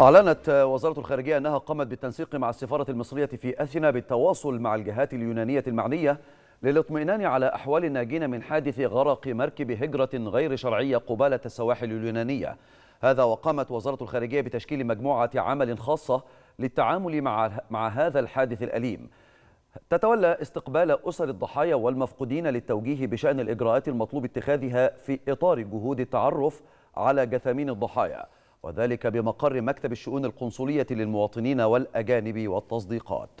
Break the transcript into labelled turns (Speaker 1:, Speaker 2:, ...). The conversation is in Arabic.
Speaker 1: أعلنت وزارة الخارجية أنها قامت بالتنسيق مع السفارة المصرية في أثينا بالتواصل مع الجهات اليونانية المعنية للاطمئنان على أحوال الناجين من حادث غرق مركب هجرة غير شرعية قبالة السواحل اليونانية هذا وقامت وزارة الخارجية بتشكيل مجموعة عمل خاصة للتعامل مع, مع هذا الحادث الأليم تتولى استقبال أسر الضحايا والمفقودين للتوجيه بشأن الإجراءات المطلوب اتخاذها في إطار جهود التعرف على جثامين الضحايا وذلك بمقر مكتب الشؤون القنصلية للمواطنين والأجانب والتصديقات